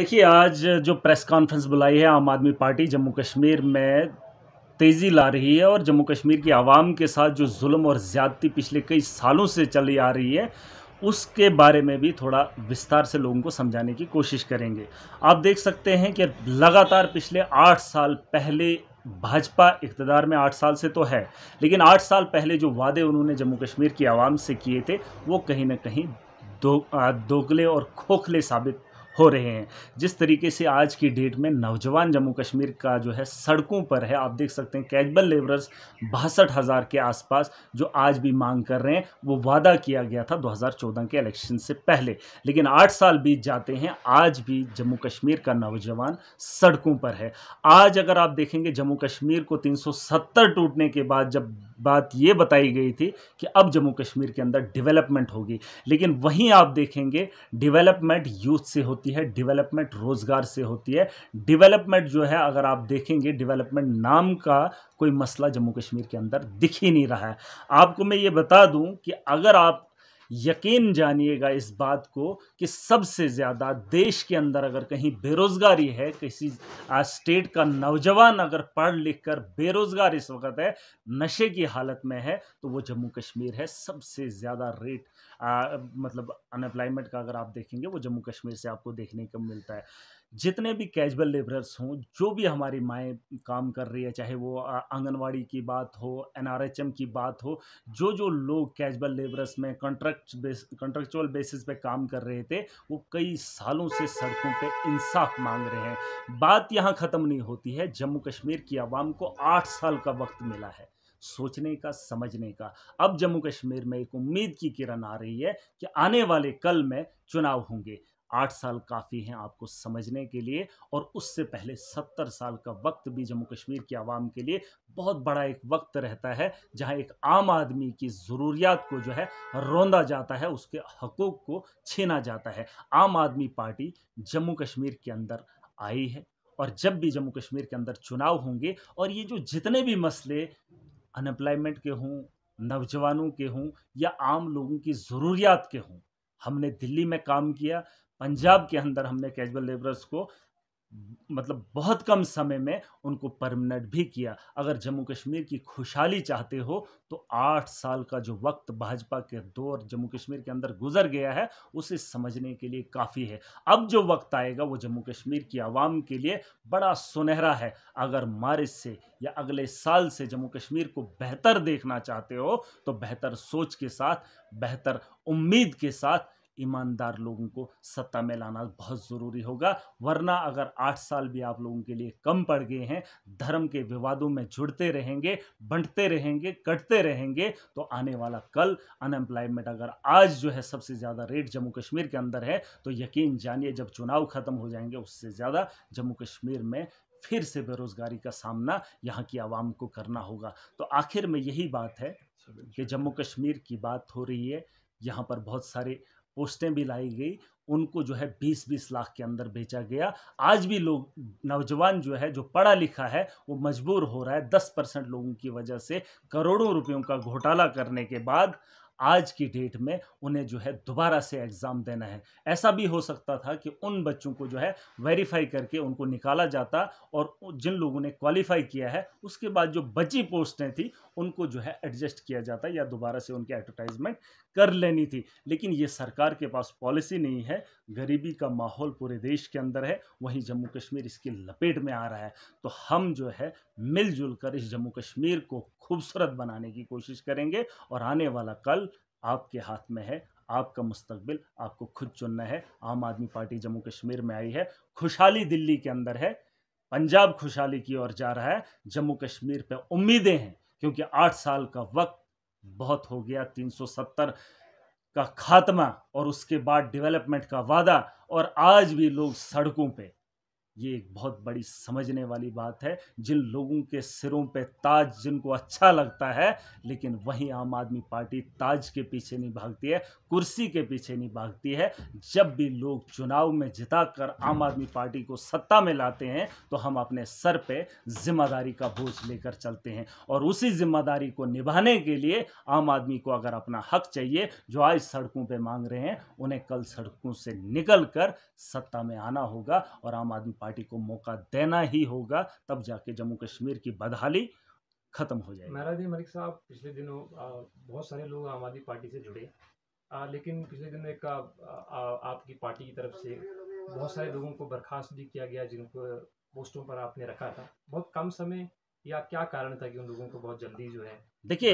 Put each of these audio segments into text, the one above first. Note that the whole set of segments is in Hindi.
देखिए आज जो प्रेस कॉन्फ्रेंस बुलाई है आम आदमी पार्टी जम्मू कश्मीर में तेज़ी ला रही है और जम्मू कश्मीर की आवाम के साथ जो जुल्म और ज़्यादती पिछले कई सालों से चली आ रही है उसके बारे में भी थोड़ा विस्तार से लोगों को समझाने की कोशिश करेंगे आप देख सकते हैं कि लगातार पिछले आठ साल पहले भाजपा इकतदार में आठ साल से तो है लेकिन आठ साल पहले जो वादे उन्होंने जम्मू कश्मीर की आवाम से किए थे वो कहीं ना कहीं दो दोगले और खोखले साबित हो रहे हैं जिस तरीके से आज की डेट में नौजवान जम्मू कश्मीर का जो है सड़कों पर है आप देख सकते हैं कैजबल लेबरर्स बासठ हज़ार के आसपास जो आज भी मांग कर रहे हैं वो वादा किया गया था 2014 के इलेक्शन से पहले लेकिन आठ साल बीत जाते हैं आज भी जम्मू कश्मीर का नौजवान सड़कों पर है आज अगर आप देखेंगे जम्मू कश्मीर को तीन टूटने के बाद जब बात ये बताई गई थी कि अब जम्मू कश्मीर के अंदर डेवलपमेंट होगी लेकिन वहीं आप देखेंगे डेवलपमेंट यूथ से होती है डेवलपमेंट रोज़गार से होती है डेवलपमेंट जो है अगर आप देखेंगे डेवलपमेंट नाम का कोई मसला जम्मू कश्मीर के अंदर दिख ही नहीं रहा है आपको मैं ये बता दूं कि अगर आप यकीन जानिएगा इस बात को कि सबसे ज़्यादा देश के अंदर अगर कहीं बेरोज़गारी है किसी स्टेट का नौजवान अगर पढ़ लिख कर बेरोज़गार इस वक्त है नशे की हालत में है तो वो जम्मू कश्मीर है सबसे ज़्यादा रेट आ, मतलब अनएम्प्लॉयमेंट का अगर आप देखेंगे वो जम्मू कश्मीर से आपको देखने को मिलता है जितने भी कैजुअल लेबरर्स हों जो भी हमारी माएँ काम कर रही है चाहे वो आंगनवाड़ी की बात हो एन की बात हो जो जो लोग कैजुअल लेबरर्स में कॉन्ट्रैक्ट बेस कॉन्ट्रेक्चुअल बेसिस पे काम कर रहे थे वो कई सालों से सड़कों पे इंसाफ मांग रहे हैं बात यहाँ ख़त्म नहीं होती है जम्मू कश्मीर की आवाम को आठ साल का वक्त मिला है सोचने का समझने का अब जम्मू कश्मीर में एक उम्मीद की किरण आ रही है कि आने वाले कल में चुनाव होंगे आठ साल काफ़ी हैं आपको समझने के लिए और उससे पहले सत्तर साल का वक्त भी जम्मू कश्मीर की आवाम के लिए बहुत बड़ा एक वक्त रहता है जहाँ एक आम आदमी की ज़रूरियात को जो है रोंदा जाता है उसके हकूक़ को छीना जाता है आम आदमी पार्टी जम्मू कश्मीर के अंदर आई है और जब भी जम्मू कश्मीर के अंदर चुनाव होंगे और ये जो जितने भी मसले अनएम्प्लॉयमेंट के हों नौजवानों के हों या आम लोगों की ज़रूरियात के हों हमने दिल्ली में काम किया पंजाब के अंदर हमने कैजुअल लेबरर्स को मतलब बहुत कम समय में उनको परमानेंट भी किया अगर जम्मू कश्मीर की खुशहाली चाहते हो तो आठ साल का जो वक्त भाजपा के दौर जम्मू कश्मीर के अंदर गुजर गया है उसे समझने के लिए काफ़ी है अब जो वक्त आएगा वो जम्मू कश्मीर की आवाम के लिए बड़ा सुनहरा है अगर मारिस से या अगले साल से जम्मू कश्मीर को बेहतर देखना चाहते हो तो बेहतर सोच के साथ बेहतर उम्मीद के साथ ईमानदार लोगों को सत्ता में लाना बहुत ज़रूरी होगा वरना अगर आठ साल भी आप लोगों के लिए कम पड़ गए हैं धर्म के विवादों में जुड़ते रहेंगे बंटते रहेंगे कटते रहेंगे तो आने वाला कल अनएम्प्लॉयमेंट अगर आज जो है सबसे ज़्यादा रेट जम्मू कश्मीर के अंदर है तो यकीन जानिए जब चुनाव ख़त्म हो जाएंगे उससे ज़्यादा जम्मू कश्मीर में फिर से बेरोज़गारी का सामना यहाँ की आवाम को करना होगा तो आखिर में यही बात है अच्छा, कि जम्मू कश्मीर की बात हो रही है यहाँ पर बहुत सारे पोस्टें भी लाई गई उनको जो है बीस बीस लाख के अंदर बेचा गया आज भी लोग नौजवान जो है जो पढ़ा लिखा है वो मजबूर हो रहा है दस परसेंट लोगों की वजह से करोड़ों रुपयों का घोटाला करने के बाद आज की डेट में उन्हें जो है दोबारा से एग्ज़ाम देना है ऐसा भी हो सकता था कि उन बच्चों को जो है वेरीफाई करके उनको निकाला जाता और जिन लोगों ने क्वालिफाई किया है उसके बाद जो बची पोस्टें थी उनको जो है एडजस्ट किया जाता या दोबारा से उनकी एडवर्टाइजमेंट कर लेनी थी लेकिन ये सरकार के पास पॉलिसी नहीं है गरीबी का माहौल पूरे देश के अंदर है वहीं जम्मू कश्मीर इसकी लपेट में आ रहा है तो हम जो है मिलजुल कर इस जम्मू कश्मीर को खूबसूरत बनाने की कोशिश करेंगे और आने वाला कल आपके हाथ में है आपका मुस्तबिल आपको खुद चुनना है आम आदमी पार्टी जम्मू कश्मीर में आई है खुशहाली दिल्ली के अंदर है पंजाब खुशहाली की ओर जा रहा है जम्मू कश्मीर पे उम्मीदें हैं क्योंकि आठ साल का वक्त बहुत हो गया 370 का खात्मा और उसके बाद डेवलपमेंट का वादा और आज भी लोग सड़कों पे ये एक बहुत बड़ी समझने वाली बात है जिन लोगों के सिरों पे ताज जिनको अच्छा लगता है लेकिन वहीं आम आदमी पार्टी ताज के पीछे नहीं भागती है कुर्सी के पीछे नहीं भागती है जब भी लोग चुनाव में जिता कर आम आदमी पार्टी को सत्ता में लाते हैं तो हम अपने सर पे जिम्मेदारी का बोझ लेकर चलते हैं और उसी जिम्मेदारी को निभाने के लिए आम आदमी को अगर अपना हक चाहिए जो आज सड़कों पर मांग रहे हैं उन्हें कल सड़कों से निकल कर सत्ता में आना होगा और आम आदमी पार्टी को मौका देना ही होगा तब जाके जम्मू कश्मीर की बदहाली खत्म हो जाएगी महाराज मलिक साहब पिछले दिनों बहुत सारे लोग आम आदमी पार्टी से जुड़े आ, लेकिन पिछले दिनों एक आपकी पार्टी की तरफ से बहुत सारे लोगों को बर्खास्त भी किया गया जिनको पोस्टों पर आपने रखा था बहुत कम समय या क्या कारण था कि उन लोगों को बहुत जल्दी जो है देखिए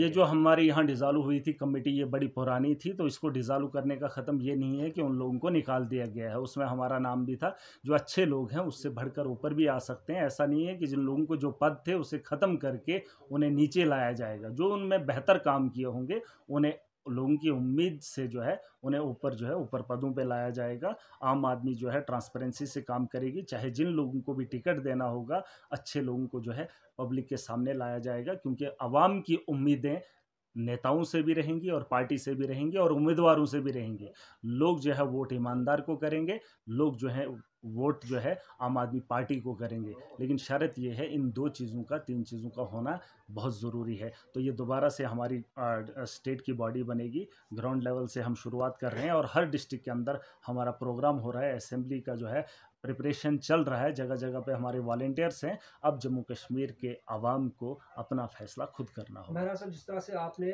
ये जो हमारे यहाँ डिज़ालू हुई थी कमेटी ये बड़ी पुरानी थी तो इसको डिज़ालू करने का ख़त्म ये नहीं है कि उन लोगों को निकाल दिया गया है उसमें हमारा नाम भी था जो अच्छे लोग हैं उससे बढ़कर ऊपर भी आ सकते हैं ऐसा नहीं है कि जिन लोगों को जो पद थे उसे ख़त्म करके उन्हें नीचे लाया जाएगा जो उनमें बेहतर काम किए होंगे उन्हें लोगों की उम्मीद से जो है उन्हें ऊपर जो है ऊपर पदों पे लाया जाएगा आम आदमी जो है ट्रांसपेरेंसी से काम करेगी चाहे जिन लोगों को भी टिकट देना होगा अच्छे लोगों को जो है पब्लिक के सामने लाया जाएगा क्योंकि आवाम की उम्मीदें नेताओं से भी रहेंगी और पार्टी से भी रहेंगी और उम्मीदवारों से भी रहेंगी लोग जो है वोट ईमानदार को करेंगे लोग जो है वोट जो है आम आदमी पार्टी को करेंगे लेकिन शर्त यह है इन दो चीज़ों का तीन चीज़ों का होना बहुत ज़रूरी है तो ये दोबारा से हमारी आ, स्टेट की बॉडी बनेगी ग्राउंड लेवल से हम शुरुआत कर रहे हैं और हर डिस्ट्रिक्ट के अंदर हमारा प्रोग्राम हो रहा है असेंबली का जो है प्रिपरेशन चल रहा है जगह जगह पे हमारे वॉल्टियर्स हैं अब जम्मू कश्मीर के आवाम को अपना फैसला खुद करना होगा मेरा साहब जिस तरह से आपने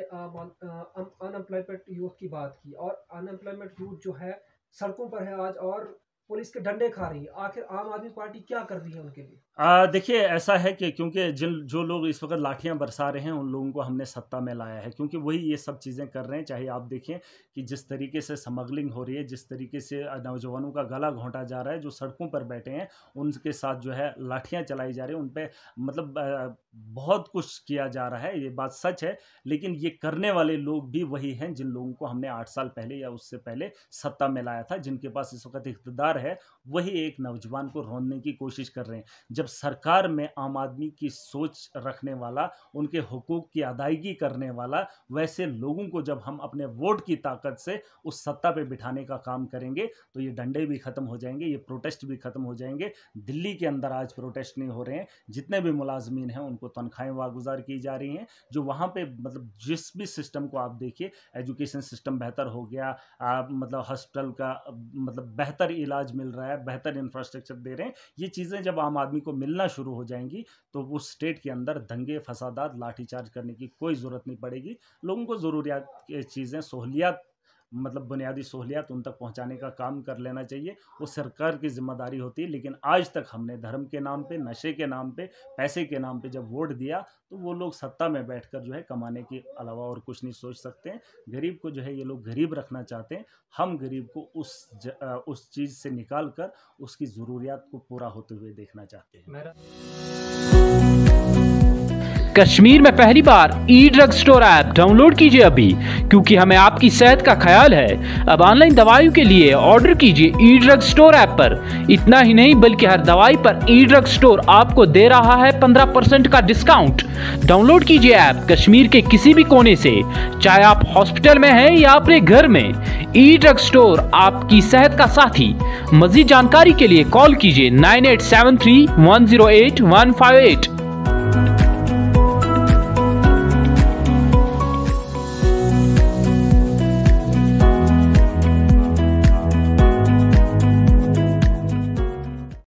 अनएम्प्लॉयमेंट यूथ की बात की और अनएम्प्लॉयमेंट यूथ जो है सड़कों पर है आज और पुलिस के डंडे खा रही है आखिर आम आदमी पार्टी क्या कर रही है उनके लिए देखिए ऐसा है कि क्योंकि जिन जो लोग इस वक्त लाठियां बरसा रहे हैं उन लोगों को हमने सत्ता में लाया है क्योंकि वही ये सब चीज़ें कर रहे हैं चाहे आप देखें कि जिस तरीके से स्मगलिंग हो रही है जिस तरीके से नौजवानों का गला घोंटा जा रहा है जो सड़कों पर बैठे हैं उनके साथ जो है लाठियाँ चलाई जा रही हैं उन पर मतलब बहुत कुछ किया जा रहा है ये बात सच है लेकिन ये करने वाले लोग भी वही हैं जिन लोगों को हमने आठ साल पहले या उससे पहले सत्ता में लाया था जिनके पास इस वक्त इकतदार है वही एक नौजवान को रोनने की कोशिश कर रहे हैं जब जब सरकार में आम आदमी की सोच रखने वाला उनके हुकूक की अदायगी करने वाला वैसे लोगों को जब हम अपने वोट की ताकत से उस सत्ता पे बिठाने का काम करेंगे तो ये डंडे भी ख़त्म हो जाएंगे ये प्रोटेस्ट भी ख़त्म हो जाएंगे दिल्ली के अंदर आज प्रोटेस्ट नहीं हो रहे हैं जितने भी मुलाजमीन हैं उनको तनख्वाहें वागुजार की जा रही हैं जो वहाँ पर मतलब जिस भी सिस्टम को आप देखिए एजुकेशन सिस्टम बेहतर हो गया आप मतलब हॉस्पिटल का मतलब बेहतर इलाज मिल रहा है बेहतर इंफ्रास्ट्रक्चर दे रहे हैं ये चीज़ें जब आम आदमी को मिलना शुरू हो जाएंगी तो उस स्टेट के अंदर दंगे फसादात लाठीचार्ज करने की कोई ज़रूरत नहीं पड़ेगी लोगों को ज़रूरियात चीज़ें सहूलियात मतलब बुनियादी सहूलियात उन तक पहुँचाने का काम कर लेना चाहिए वो सरकार की जिम्मेदारी होती है लेकिन आज तक हमने धर्म के नाम पर नशे के नाम पर पैसे के नाम पर जब वोट दिया तो वो लोग सत्ता में बैठ जो है कमाने के अलावा और कुछ नहीं सोच सकते हैं गरीब को जो है ये लोग गरीब रखना चाहते हैं हम गरीब को उस ज, उस चीज़ से निकाल कर उसकी ज़रूरियात को पूरा होते हुए देखना चाहते हैं कश्मीर में पहली बार e drug store app download कीजिए अभी क्योंकि हमें आपकी सेहत का ख्याल है अब ऑनलाइन दवाइयों के लिए ऑर्डर कीजिए ई ड्रग स्टोर ऐप पर इतना ही नहीं बल्कि हर दवाई पर ई ड्रग स्टोर आपको दे रहा है पंद्रह परसेंट का डिस्काउंट डाउनलोड कीजिए ऐप कश्मीर के किसी भी कोने से चाहे आप हॉस्पिटल में हैं या अपने घर में ई ड्रग स्टोर आपकी सेहत का साथी मजीद जानकारी के लिए कॉल कीजिए nine eight seven three one zero eight one five eight